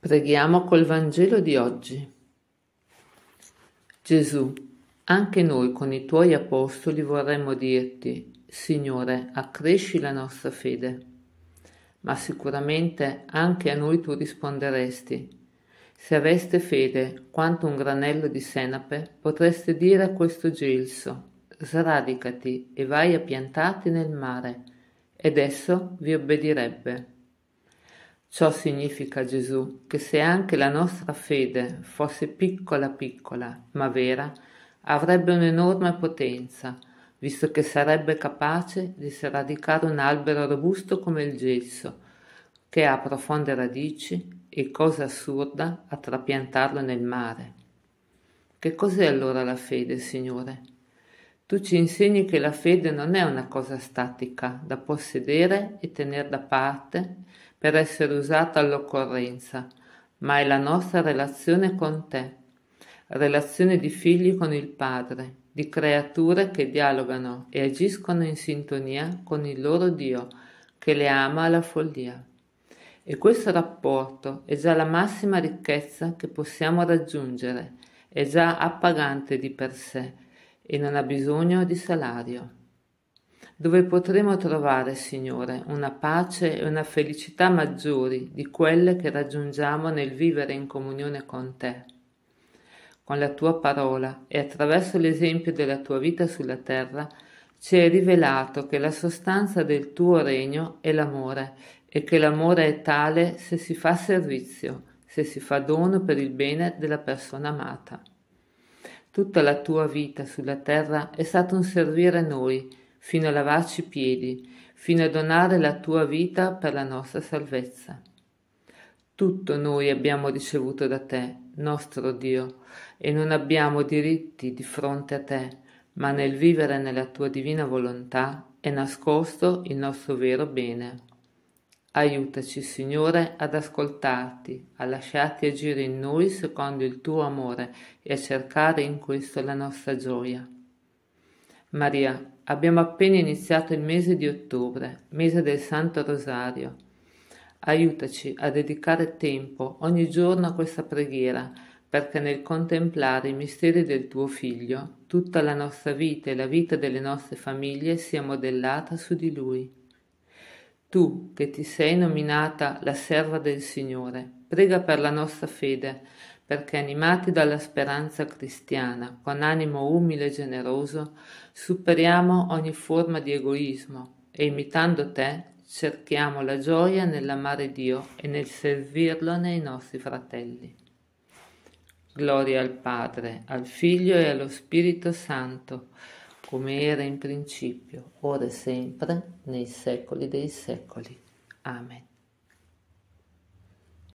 Preghiamo col Vangelo di oggi. Gesù, anche noi con i tuoi apostoli vorremmo dirti, Signore, accresci la nostra fede. Ma sicuramente anche a noi tu risponderesti. Se aveste fede quanto un granello di senape, potreste dire a questo gelso, sradicati e vai a piantarti nel mare, ed esso vi obbedirebbe. Ciò significa Gesù che se anche la nostra fede fosse piccola piccola, ma vera, avrebbe un'enorme potenza, visto che sarebbe capace di sradicare un albero robusto come il gesso, che ha profonde radici e, cosa assurda, a trapiantarlo nel mare. Che cos'è allora la fede, Signore? Tu ci insegni che la fede non è una cosa statica da possedere e tenere da parte, per essere usata all'occorrenza, ma è la nostra relazione con te, relazione di figli con il Padre, di creature che dialogano e agiscono in sintonia con il loro Dio, che le ama alla follia. E questo rapporto è già la massima ricchezza che possiamo raggiungere, è già appagante di per sé e non ha bisogno di salario dove potremo trovare, Signore, una pace e una felicità maggiori di quelle che raggiungiamo nel vivere in comunione con te, con la tua parola e attraverso l'esempio della tua vita sulla terra, ci hai rivelato che la sostanza del tuo regno è l'amore e che l'amore è tale se si fa servizio, se si fa dono per il bene della persona amata. Tutta la tua vita sulla terra è stato un servire noi, fino a lavarci i piedi, fino a donare la tua vita per la nostra salvezza. Tutto noi abbiamo ricevuto da te, nostro Dio, e non abbiamo diritti di fronte a te, ma nel vivere nella tua divina volontà è nascosto il nostro vero bene. Aiutaci, Signore, ad ascoltarti, a lasciarti agire in noi secondo il tuo amore e a cercare in questo la nostra gioia. Maria, abbiamo appena iniziato il mese di ottobre, mese del Santo Rosario. Aiutaci a dedicare tempo ogni giorno a questa preghiera, perché nel contemplare i misteri del tuo Figlio, tutta la nostra vita e la vita delle nostre famiglie sia modellata su di Lui. Tu, che ti sei nominata la serva del Signore, prega per la nostra fede, perché animati dalla speranza cristiana, con animo umile e generoso, superiamo ogni forma di egoismo e imitando te cerchiamo la gioia nell'amare Dio e nel servirlo nei nostri fratelli. Gloria al Padre, al Figlio e allo Spirito Santo, come era in principio, ora e sempre, nei secoli dei secoli. Amen.